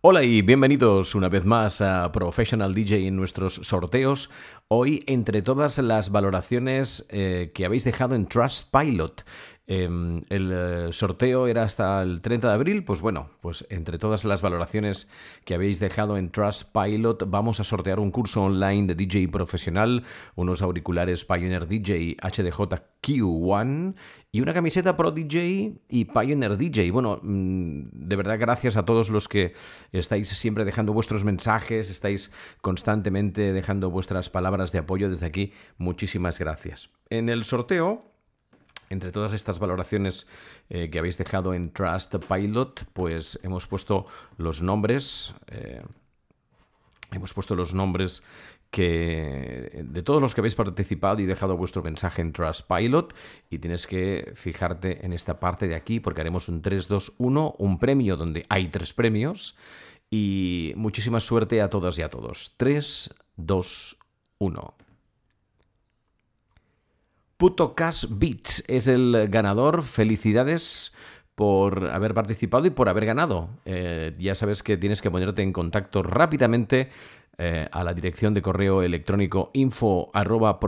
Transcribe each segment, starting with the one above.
Hola y bienvenidos una vez más a Professional DJ en nuestros sorteos. Hoy entre todas las valoraciones eh, que habéis dejado en Trustpilot, Em, el eh, sorteo era hasta el 30 de abril, pues bueno, pues entre todas las valoraciones que habéis dejado en Trustpilot, vamos a sortear un curso online de DJ profesional, unos auriculares Pioneer DJ HDJ-Q1 y una camiseta Pro DJ y Pioneer DJ. Bueno, mm, de verdad gracias a todos los que estáis siempre dejando vuestros mensajes, estáis constantemente dejando vuestras palabras de apoyo desde aquí. Muchísimas gracias. En el sorteo entre todas estas valoraciones eh, que habéis dejado en Pilot, pues hemos puesto los nombres. Eh, hemos puesto los nombres que de todos los que habéis participado y dejado vuestro mensaje en Pilot. y tienes que fijarte en esta parte de aquí porque haremos un 3, 2, 1, un premio donde hay tres premios y muchísima suerte a todas y a todos. 3, 2, 1. Puto Beats es el ganador. Felicidades por haber participado y por haber ganado. Eh, ya sabes que tienes que ponerte en contacto rápidamente eh, a la dirección de correo electrónico info arroba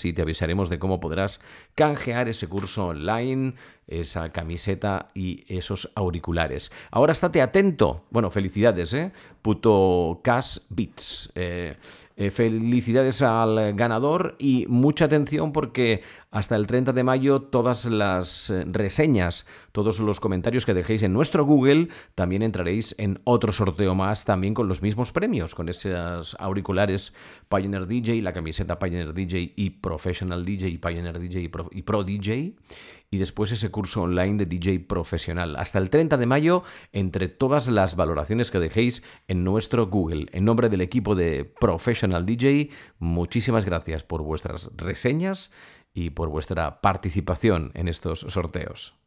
y te avisaremos de cómo podrás canjear ese curso online, esa camiseta y esos auriculares. Ahora estate atento. Bueno, felicidades, ¿eh? Puto Cash Beats. Eh, eh, felicidades al ganador y mucha atención porque hasta el 30 de mayo todas las reseñas, todos los comentarios que dejéis en nuestro Google, también entraréis en otro sorteo más, también con los mismos premios con esos auriculares Pioneer DJ, la camiseta Pioneer DJ y Professional DJ, Pioneer DJ y Pro DJ, y después ese curso online de DJ profesional. Hasta el 30 de mayo, entre todas las valoraciones que dejéis en nuestro Google. En nombre del equipo de Professional DJ, muchísimas gracias por vuestras reseñas y por vuestra participación en estos sorteos.